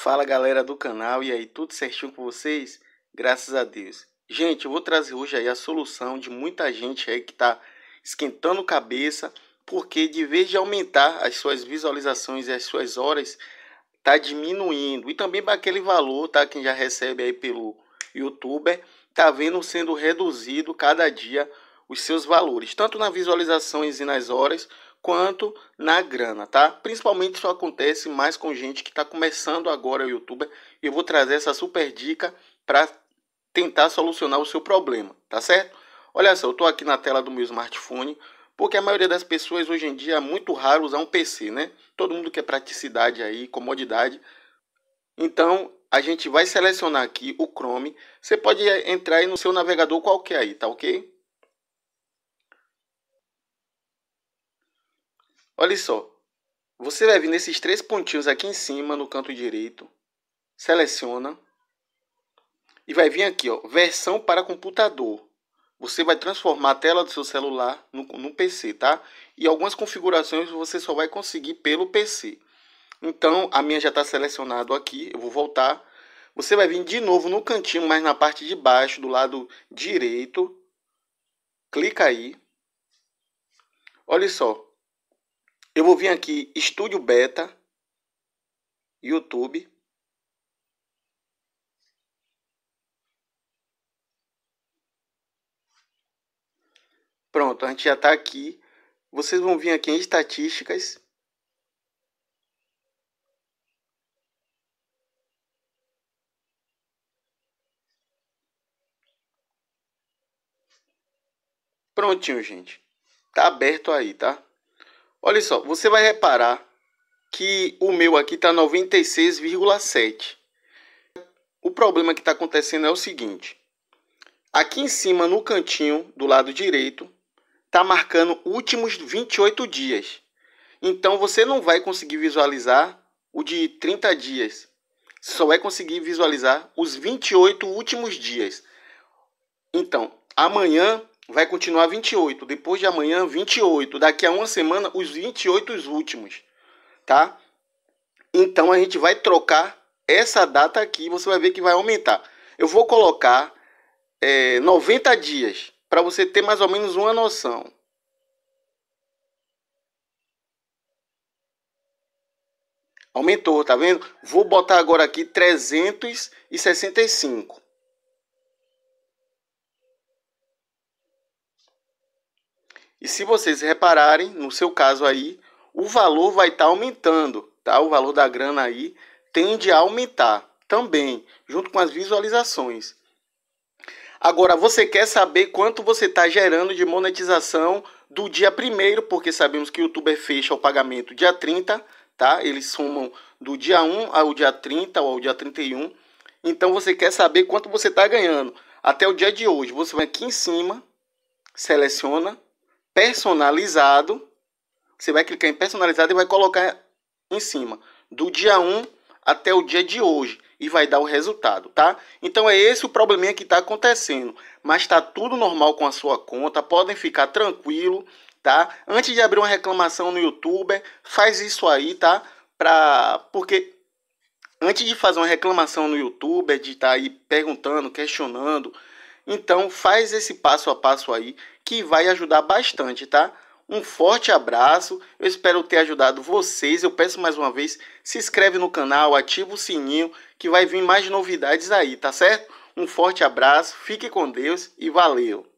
Fala galera do canal, e aí, tudo certinho com vocês? Graças a Deus. Gente, eu vou trazer hoje aí a solução de muita gente aí que está esquentando cabeça, porque de vez de aumentar as suas visualizações e as suas horas, tá diminuindo. E também para aquele valor, tá? Quem já recebe aí pelo youtuber, tá vendo sendo reduzido cada dia os seus valores, tanto nas visualizações e nas horas, quanto na grana, tá? Principalmente isso acontece mais com gente que está começando agora o YouTube. Eu vou trazer essa super dica para tentar solucionar o seu problema, tá certo? Olha só, eu estou aqui na tela do meu smartphone, porque a maioria das pessoas hoje em dia é muito raro usar um PC, né? Todo mundo quer praticidade aí, comodidade. Então, a gente vai selecionar aqui o Chrome. Você pode entrar aí no seu navegador qualquer aí, tá OK? Olha só. Você vai vir nesses três pontinhos aqui em cima, no canto direito. Seleciona. E vai vir aqui, ó, versão para computador. Você vai transformar a tela do seu celular no, no PC, tá? E algumas configurações você só vai conseguir pelo PC. Então, a minha já está selecionada aqui. Eu vou voltar. Você vai vir de novo no cantinho, mas na parte de baixo, do lado direito. Clica aí. Olha só, eu vou vir aqui, Estúdio Beta, YouTube. Pronto, a gente já está aqui. Vocês vão vir aqui em estatísticas. Prontinho, gente. Tá aberto aí, tá? Olha só, você vai reparar que o meu aqui está 96,7. O problema que está acontecendo é o seguinte. Aqui em cima, no cantinho do lado direito, está marcando últimos 28 dias. Então, você não vai conseguir visualizar o de 30 dias. Só vai conseguir visualizar os 28 últimos dias. Então, amanhã vai continuar 28, depois de amanhã 28, daqui a uma semana os 28 os últimos, tá? Então a gente vai trocar essa data aqui, você vai ver que vai aumentar. Eu vou colocar é, 90 dias para você ter mais ou menos uma noção. Aumentou, tá vendo? Vou botar agora aqui 365. E se vocês repararem, no seu caso aí, o valor vai estar tá aumentando, tá? O valor da grana aí tende a aumentar também, junto com as visualizações. Agora, você quer saber quanto você está gerando de monetização do dia primeiro, porque sabemos que o YouTube fecha o pagamento dia 30, tá? Eles somam do dia 1 ao dia 30 ou ao dia 31. Então, você quer saber quanto você está ganhando. Até o dia de hoje, você vai aqui em cima, seleciona personalizado. Você vai clicar em personalizado e vai colocar em cima. Do dia 1 até o dia de hoje. E vai dar o resultado, tá? Então é esse o probleminha que está acontecendo. Mas está tudo normal com a sua conta. Podem ficar tranquilo, tá? Antes de abrir uma reclamação no YouTube, faz isso aí, tá? Pra... Porque antes de fazer uma reclamação no YouTube, de estar tá aí perguntando, questionando então faz esse passo a passo aí que vai ajudar bastante, tá? Um forte abraço, eu espero ter ajudado vocês. Eu peço mais uma vez, se inscreve no canal, ativa o sininho que vai vir mais novidades aí, tá certo? Um forte abraço, fique com Deus e valeu!